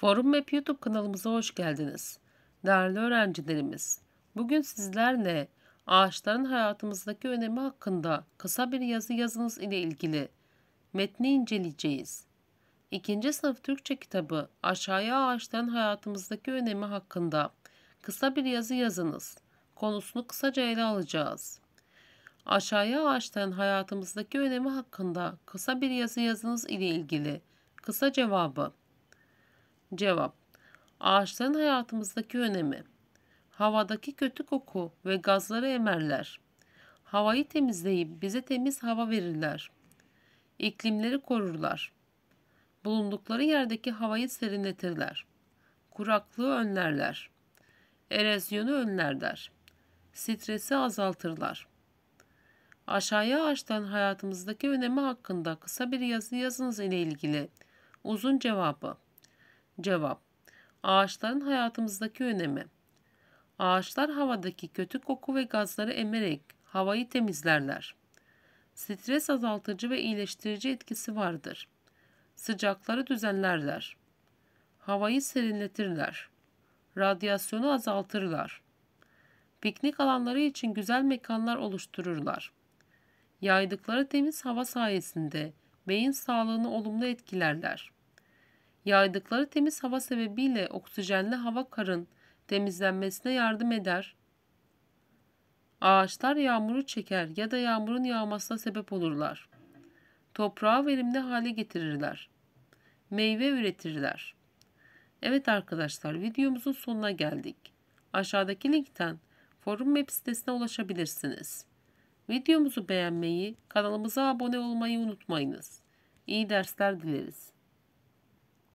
Forum Map YouTube kanalımıza hoş geldiniz. Değerli öğrencilerimiz, bugün sizlerle ağaçların hayatımızdaki önemi hakkında kısa bir yazı yazınız ile ilgili metni inceleyeceğiz. İkinci sınıf Türkçe kitabı Aşağıya Ağaçların Hayatımızdaki Önemi hakkında kısa bir yazı yazınız konusunu kısaca ele alacağız. Aşağıya ağaçların hayatımızdaki önemi hakkında kısa bir yazı yazınız ile ilgili kısa cevabı Cevap Ağaçların hayatımızdaki önemi Havadaki kötü koku ve gazları emerler. Havayı temizleyip bize temiz hava verirler. İklimleri korurlar. Bulundukları yerdeki havayı serinletirler. Kuraklığı önlerler. Erozyonu önlerler. Stresi azaltırlar. Aşağıya ağaçtan hayatımızdaki önemi hakkında kısa bir yazı yazınız ile ilgili uzun cevabı Cevap Ağaçların hayatımızdaki önemi Ağaçlar havadaki kötü koku ve gazları emerek havayı temizlerler. Stres azaltıcı ve iyileştirici etkisi vardır. Sıcakları düzenlerler. Havayı serinletirler. Radyasyonu azaltırlar. Piknik alanları için güzel mekanlar oluştururlar. Yaydıkları temiz hava sayesinde beyin sağlığını olumlu etkilerler. Yaydıkları temiz hava sebebiyle oksijenli hava karın temizlenmesine yardım eder. Ağaçlar yağmuru çeker ya da yağmurun yağmasına sebep olurlar. Toprağı verimli hale getirirler. Meyve üretirler. Evet arkadaşlar videomuzun sonuna geldik. Aşağıdaki linkten forum web sitesine ulaşabilirsiniz. Videomuzu beğenmeyi, kanalımıza abone olmayı unutmayınız. İyi dersler dileriz.